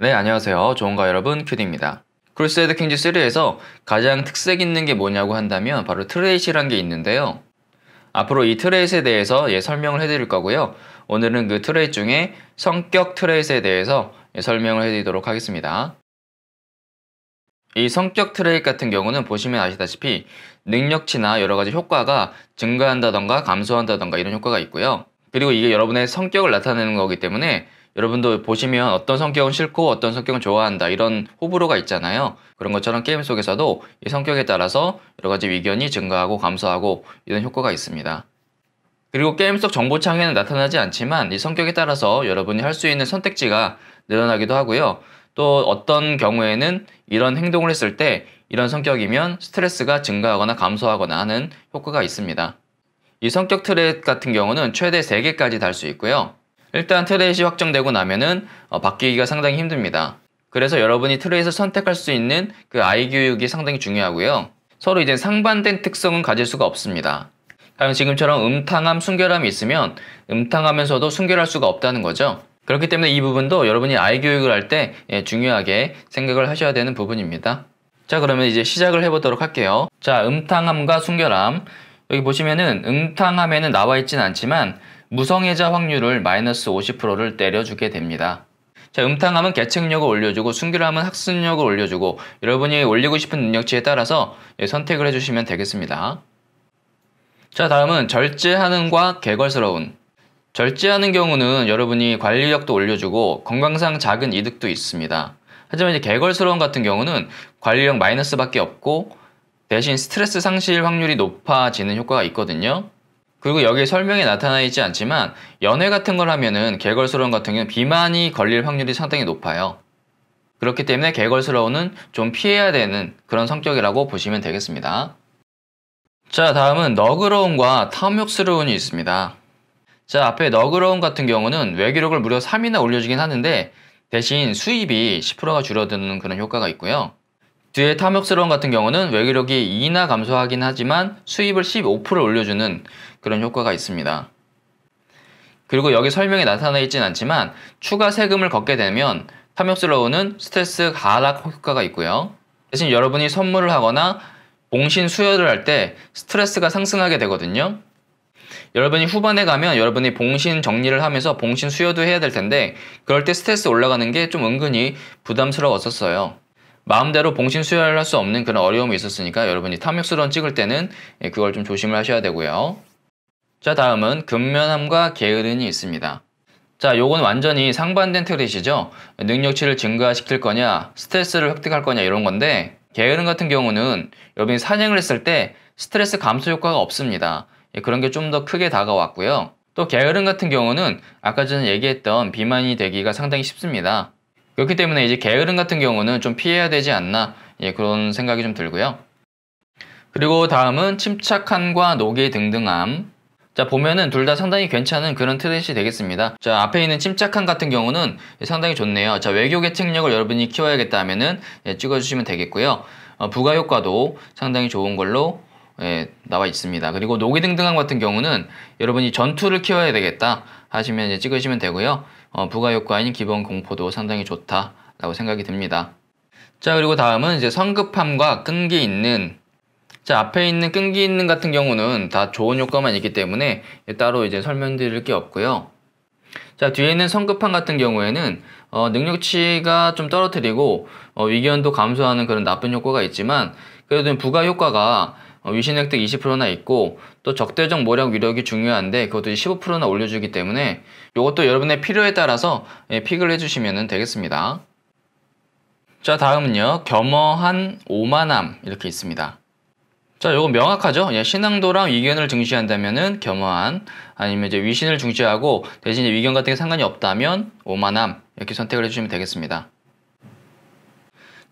네, 안녕하세요. 좋은가 여러분, 큐디입니다. 크루세이드 킹즈 3에서 가장 특색 있는 게 뭐냐고 한다면 바로 트레이시라는게 있는데요. 앞으로 이 트레이스에 대해서 예, 설명을 해드릴 거고요. 오늘은 그 트레이스 중에 성격 트레이스에 대해서 예, 설명을 해드리도록 하겠습니다. 이 성격 트레이트 같은 경우는 보시면 아시다시피 능력치나 여러 가지 효과가 증가한다던가 감소한다던가 이런 효과가 있고요. 그리고 이게 여러분의 성격을 나타내는 거기 때문에 여러분도 보시면 어떤 성격은 싫고 어떤 성격은 좋아한다 이런 호불호가 있잖아요. 그런 것처럼 게임 속에서도 이 성격에 따라서 여러 가지 의견이 증가하고 감소하고 이런 효과가 있습니다. 그리고 게임 속 정보창에는 나타나지 않지만 이 성격에 따라서 여러분이 할 수 있는 선택지가 늘어나기도 하고요. 또 어떤 경우에는 이런 행동을 했을 때 이런 성격이면 스트레스가 증가하거나 감소하거나 하는 효과가 있습니다. 이 성격 트렛 같은 경우는 최대 3개까지 달 수 있고요. 일단 트레이시 확정되고 나면은 어, 바뀌기가 상당히 힘듭니다. 그래서 여러분이 트레이스 선택할 수 있는 그 아이 교육이 상당히 중요하고요. 서로 이제 상반된 특성은 가질 수가 없습니다. 가령 지금처럼 음탕함, 순결함이 있으면 음탕하면서도 순결할 수가 없다는 거죠. 그렇기 때문에 이 부분도 여러분이 아이 교육을 할때 예, 중요하게 생각을 하셔야 되는 부분입니다. 자 그러면 이제 시작을 해보도록 할게요. 자 음탕함과 순결함 여기 보시면은 음탕함에는 나와 있진 않지만 무성해자 확률을 마이너스 50%를 때려주게 됩니다. 자, 음탕함은 계측력을 올려주고 순결함은 학습력을 올려주고 여러분이 올리고 싶은 능력치에 따라서 예, 선택을 해주시면 되겠습니다. 자 다음은 절제하는과 개걸스러운 절제하는 경우는 여러분이 관리력도 올려주고 건강상 작은 이득도 있습니다. 하지만 이제 개걸스러운 같은 경우는 관리력 마이너스밖에 없고 대신 스트레스 상실 확률이 높아지는 효과가 있거든요. 그리고 여기 설명에 나타나 있지 않지만 연애 같은 걸 하면은 개걸스러운 같은 경우 비만이 걸릴 확률이 상당히 높아요. 그렇기 때문에 개걸스러운은 좀 피해야 되는 그런 성격이라고 보시면 되겠습니다. 자 다음은 너그러움과 탐욕스러운이 있습니다. 자 앞에 너그러움 같은 경우는 외기록을 무려 3이나 올려주긴 하는데 대신 수입이 10%가 줄어드는 그런 효과가 있고요. 뒤에 탐욕스러운 같은 경우는 외교력이 2나 감소하긴 하지만 수입을 15% 올려주는 그런 효과가 있습니다. 그리고 여기 설명에 나타나 있진 않지만 추가 세금을 걷게 되면 탐욕스러운은 스트레스 하락 효과가 있고요. 대신 여러분이 선물을 하거나 봉신 수혈을 할때 스트레스가 상승하게 되거든요. 여러분이 후반에 가면 여러분이 봉신 정리를 하면서 봉신 수혈도 해야 될 텐데 그럴 때 스트레스 올라가는 게 좀 은근히 부담스러웠었어요. 마음대로 봉신 수혈을 할 수 없는 그런 어려움이 있었으니까 여러분이 탐욕스러운 찍을 때는 예, 그걸 좀 조심을 하셔야 되고요. 자 다음은 근면함과 게으른이 있습니다. 자 요건 완전히 상반된 틀이시죠. 능력치를 증가시킬 거냐 스트레스를 획득할 거냐 이런 건데 게으른 같은 경우는 여러분이 사냥을 했을 때 스트레스 감소 효과가 없습니다. 예, 그런 게 좀 더 크게 다가왔고요. 또 게으름 같은 경우는 아까 전에 얘기했던 비만이 되기가 상당히 쉽습니다. 그렇기 때문에 이제 게으름 같은 경우는 좀 피해야 되지 않나 예, 그런 생각이 좀 들고요. 그리고 다음은 침착함과 노기 등등함. 자 보면은 둘 다 상당히 괜찮은 그런 트렛이 되겠습니다 자 앞에 있는 침착함 같은 경우는 예, 상당히 좋네요 자 외교계 층력을 여러분이 키워야겠다 하면은 예, 찍어주시면 되겠고요 어, 부가 효과도 상당히 좋은 걸로 예, 나와 있습니다 그리고 노기 등등함 같은 경우는 여러분이 전투를 키워야 되겠다 하시면 예, 찍으시면 되고요 어, 부가효과인 기본 공포도 상당히 좋다라고 생각이 듭니다. 자 그리고 다음은 이제 성급함과 끈기 있는 자 앞에 있는 끈기 있는 같은 경우는 다 좋은 효과만 있기 때문에 따로 이제 설명드릴 게 없고요. 자 뒤에 있는 성급함 같은 경우에는 어, 능력치가 좀 떨어뜨리고 어, 위기연도 감소하는 그런 나쁜 효과가 있지만 그래도 부가 효과가 어, 위신 획득 20%나 있고 또 적대적 모략 위력이 중요한데 그것도 15%나 올려주기 때문에 이것도 여러분의 필요에 따라서 예, 픽을 해주시면 되겠습니다. 자 다음은요 겸허한 오만함 이렇게 있습니다. 자, 요거 명확하죠? 예, 신앙도랑 위견을 증시한다면은 겸허한, 아니면 이제 위신을 중시하고 대신 위견 같은 게 상관이 없다면 오만함 이렇게 선택을 해주시면 되겠습니다.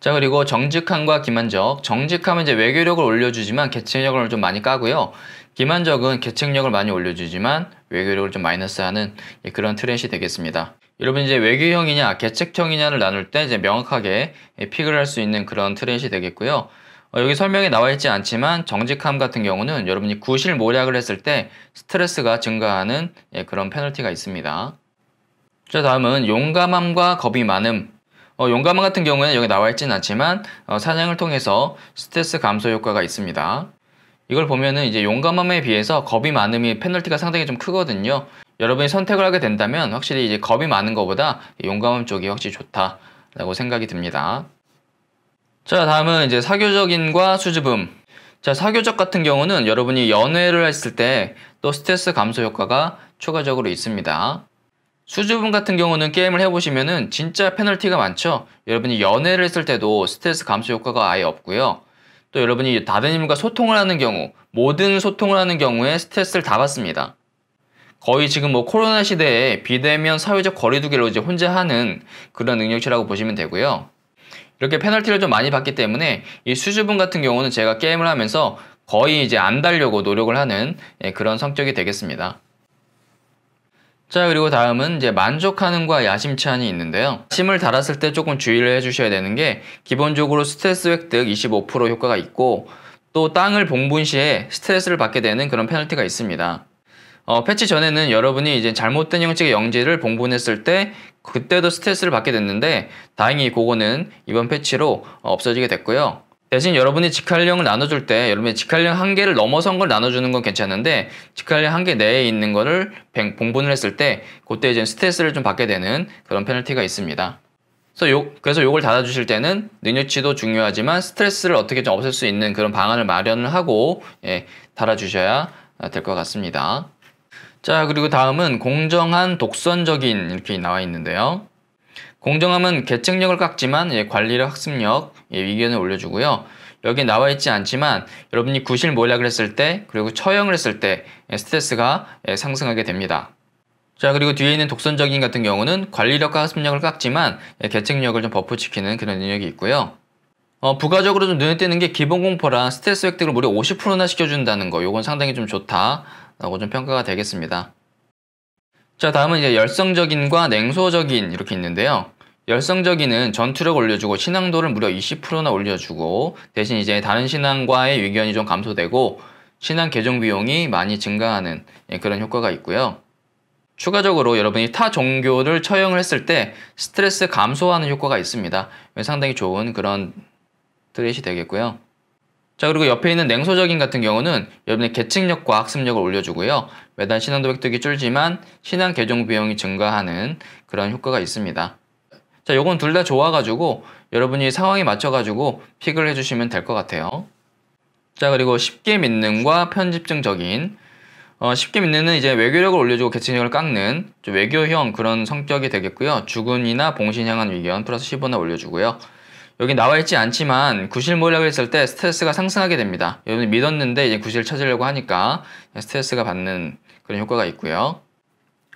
자 그리고 정직함과 기만적 정직함은 이제 외교력을 올려주지만 계측력을 좀 많이 까고요 기만적은 계측력을 많이 올려주지만 외교력을 좀 마이너스하는 예, 그런 트렌시 되겠습니다 여러분 이제 외교형이냐 계측형이냐를 나눌 때 이제 명확하게 예, 픽을 할 수 있는 그런 트렌시 되겠고요 어, 여기 설명에 나와 있지 않지만 정직함 같은 경우는 여러분이 구실 모략을 했을 때 스트레스가 증가하는 예, 그런 페널티가 있습니다. 자 다음은 용감함과 겁이 많음 어, 용감한 같은 경우에는 여기 나와 있지는 않지만 어, 사냥을 통해서 스트레스 감소 효과가 있습니다. 이걸 보면은 이제 용감함에 비해서 겁이 많음이 페널티가 상당히 좀 크거든요. 여러분이 선택을 하게 된다면 확실히 이제 겁이 많은 것보다 용감함 쪽이 확실히 좋다라고 생각이 듭니다. 자 다음은 이제 사교적인과 수줍음 자 사교적 같은 경우는 여러분이 연애를 했을 때 또 스트레스 감소 효과가 추가적으로 있습니다. 수줍음 같은 경우는 게임을 해보시면은 진짜 페널티가 많죠. 여러분이 연애를 했을 때도 스트레스 감소 효과가 아예 없고요. 또 여러분이 다른 인과 소통을 하는 경우 모든 소통을 하는 경우에 스트레스를 다 받습니다. 거의 지금 뭐 코로나 시대에 비대면 사회적 거리두기로 이제 혼자 하는 그런 능력치라고 보시면 되고요. 이렇게 페널티를 좀 많이 받기 때문에 이 수줍음 같은 경우는 제가 게임을 하면서 거의 이제 안 달려고 노력을 하는 예, 그런 성격이 되겠습니다. 자 그리고 다음은 이제 만족하는과 야심찬이 있는데요 심을 달았을 때 조금 주의를 해주셔야 되는 게 기본적으로 스트레스 획득 25% 효과가 있고 또 땅을 봉분 시에 스트레스를 받게 되는 그런 페널티가 있습니다 어, 패치 전에는 여러분이 이제 잘못된 형식의 영지를 봉분했을 때 그때도 스트레스를 받게 됐는데 다행히 그거는 이번 패치로 없어지게 됐고요 대신 여러분이 직할령을 나눠줄 때 여러분이 직할령 한 개를 넘어선 걸 나눠주는 건 괜찮은데 직할령 한개 내에 있는 거를 봉분을 했을 때 그때 이제 스트레스를 좀 받게 되는 그런 페널티가 있습니다. 그래서 요, 그래서 요걸 닫아주실 때는 능력치도 중요하지만 스트레스를 어떻게 좀 없앨 수 있는 그런 방안을 마련을 하고 예, 달아주셔야 아, 될것 같습니다. 자 그리고 다음은 공정한 독선적인 이렇게 나와 있는데요. 공정함은 계층력을 깎지만 예, 관리력, 학습력 예, 의견을 올려주고요. 여기 나와 있지 않지만 여러분이 구실 몰략을 했을 때 그리고 처형을 했을 때 예, 스트레스가 예, 상승하게 됩니다. 자 그리고 뒤에 있는 독선적인 같은 경우는 관리력과 학습력을 깎지만 예, 계층력을 좀 버프시키는 그런 능력이 있고요. 어, 부가적으로 좀 눈에 띄는 게 기본 공포랑 스트레스 획득을 무려 50%나 시켜준다는 거 이건 상당히 좀 좋다라고 좀 평가가 되겠습니다. 자 다음은 이제 열성적인과 냉소적인 이렇게 있는데요. 열성적인은 전투력 올려주고 신앙도를 무려 20%나 올려주고 대신 이제 다른 신앙과의 의견이 좀 감소되고 신앙 개정 비용이 많이 증가하는 예, 그런 효과가 있고요. 추가적으로 여러분이 타 종교를 처형을 했을 때 스트레스 감소하는 효과가 있습니다. 예, 상당히 좋은 그런 트렛이 되겠고요. 자 그리고 옆에 있는 냉소적인 같은 경우는 여러분의 계층력과 학습력을 올려주고요. 매달 신앙도 획득이 줄지만 신앙 개종 비용이 증가하는 그런 효과가 있습니다. 자 요건 둘 다 좋아가지고 여러분이 상황에 맞춰가지고 픽을 해주시면 될 것 같아요. 자 그리고 쉽게 믿는과 편집증적인 어, 쉽게 믿는은 이제 외교력을 올려주고 계층력을 깎는 외교형 그런 성격이 되겠고요. 주군이나 봉신향한 위견 플러스 15나 올려주고요. 여기 나와있지 않지만 구실 몰으려고 했을 때 스트레스가 상승하게 됩니다. 여러분이 믿었는데 이제 구실 찾으려고 하니까 스트레스가 받는 그런 효과가 있고요.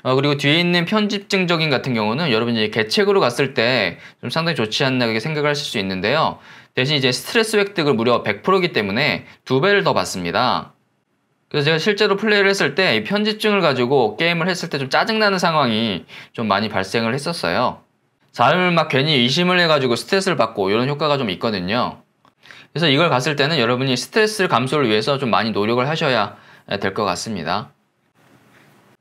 어, 그리고 뒤에 있는 편집증적인 같은 경우는 여러분이 이제 개책으로 갔을 때 좀 상당히 좋지 않나 그렇게 생각 하실 수 있는데요. 대신 이제 스트레스 획득을 무려 100%이기 때문에 두 배를 더 받습니다. 그래서 제가 실제로 플레이를 했을 때 이 편집증을 가지고 게임을 했을 때 좀 짜증나는 상황이 좀 많이 발생을 했었어요. 자을막 괜히 의심을 해가지고 스트레스를 받고 이런 효과가 좀 있거든요. 그래서 이걸 봤을 때는 여러분이 스트레스 감소를 위해서 좀 많이 노력을 하셔야 될 것 같습니다.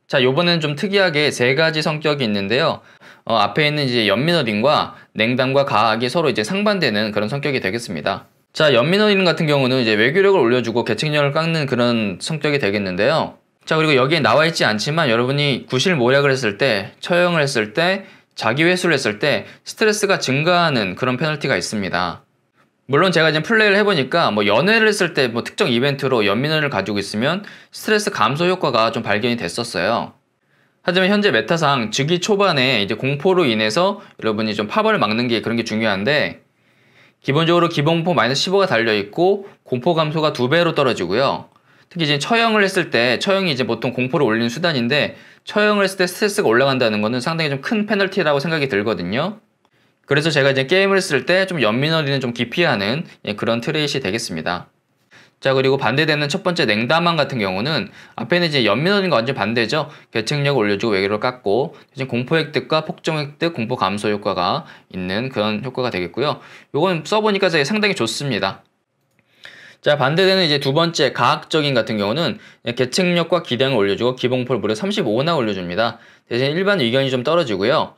자, 요번에는 좀 특이하게 세 가지 성격이 있는데요. 어, 앞에 있는 이제 연민어린과 냉담과 가학이 서로 이제 상반되는 그런 성격이 되겠습니다. 자, 연민어린 같은 경우는 이제 외교력을 올려주고 계층력을 깎는 그런 성격이 되겠는데요. 자, 그리고 여기에 나와 있지 않지만 여러분이 구실 모략을 했을 때, 처형을 했을 때 자기 회수를 했을 때 스트레스가 증가하는 그런 페널티가 있습니다. 물론 제가 지금 플레이를 해보니까 뭐연애를 했을 때뭐 특정 이벤트로 연민원을 가지고 있으면 스트레스 감소 효과가 좀 발견이 됐었어요. 하지만 현재 메타상 즉위 초반에 이제 공포로 인해서 여러분이 좀 팝을 막는 게 그런 게 중요한데 기본적으로 기본포 공 마이너스 15가 달려있고 공포 감소가 2배로 떨어지고요. 특히 이제 처형을 했을 때 처형이 이제 보통 공포를 올리는 수단인데 처형을 했을 때 스트레스가 올라간다는 것은 상당히 좀큰 페널티라고 생각이 들거든요. 그래서 제가 이제 게임을 했을 때 좀 연민어리는 좀 기피하는 예, 그런 트레이시 되겠습니다. 자 그리고 반대되는 첫 번째 냉담한 같은 경우는 앞에는 이제 연민어리과 완전 반대죠. 계층력을 올려주고 외교를 깎고 대신 공포 획득과 폭정 획득, 공포 감소 효과가 있는 그런 효과가 되겠고요. 이건 써보니까 상당히 좋습니다. 자 반대되는 이제 두 번째 가학적인 같은 경우는 계층력과 기량을 올려주고 기본폴 무려 35나 올려줍니다. 대신 일반 의견이 좀 떨어지고요.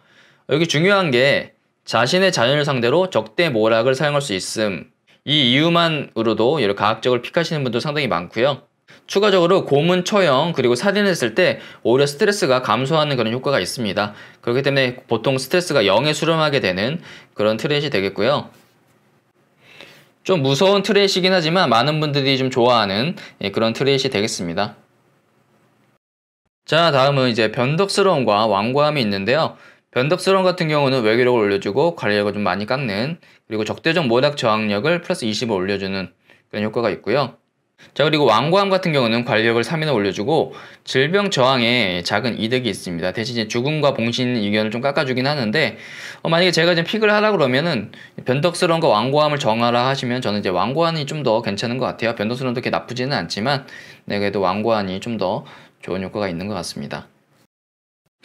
여기 중요한 게 자신의 자연을 상대로 적대 모락을 사용할 수 있음 이 이유만으로도 여러 가학적을 픽하시는 분도 상당히 많고요. 추가적으로 고문 처형 그리고 사진했을 때 오히려 스트레스가 감소하는 그런 효과가 있습니다. 그렇기 때문에 보통 스트레스가 0에 수렴하게 되는 그런 트렛이 되겠고요. 좀 무서운 트레이시긴 하지만 많은 분들이 좀 좋아하는 예, 그런 트레이시 되겠습니다. 자 다음은 이제 변덕스러움과 완고함이 있는데요. 변덕스러움 같은 경우는 외교력을 올려주고 관리력을 좀 많이 깎는 그리고 적대적 모닥 저항력을 플러스 20을 올려주는 그런 효과가 있고요. 자 그리고 왕고함 같은 경우는 관리력을 3이나 올려주고 질병 저항에 작은 이득이 있습니다. 대신 이 죽음과 봉신 의견을 좀 깎아주긴 하는데 어, 만약에 제가 이제 픽을 하라 그러면은 변덕스러운 거왕고함을 정하라 하시면 저는 이제 왕고함이좀 더 괜찮은 것 같아요. 변덕스러운 게 나쁘지는 않지만 네, 그래도 왕고함이좀 더 좋은 효과가 있는 것 같습니다.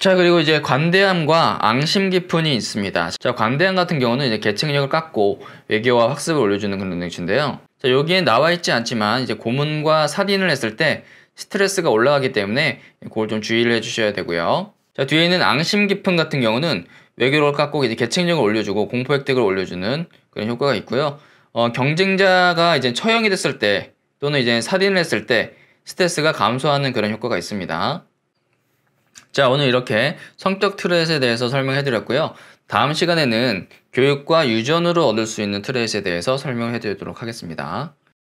자 그리고 이제 관대함과 앙심 기은이 있습니다. 자 관대함 같은 경우는 이제 계층력을 깎고 외교와 학습을 올려주는 그런 능력인데요. 자, 여기에 나와 있지 않지만 이제 고문과 살인을 했을 때 스트레스가 올라가기 때문에 그걸 좀 주의를 해주셔야 되고요. 자, 뒤에 있는 앙심 깊은 같은 경우는 외교를 깎고 이제 계층력을 올려주고 공포 획득을 올려주는 그런 효과가 있고요. 어, 경쟁자가 이제 처형이 됐을 때 또는 이제 살인을 했을 때 스트레스가 감소하는 그런 효과가 있습니다. 자, 오늘 이렇게 성격 트렛에 대해서 설명해 드렸고요. 다음 시간에는 교육과 유전으로 얻을 수 있는 트레이스에 대해서 설명해 드리도록 하겠습니다.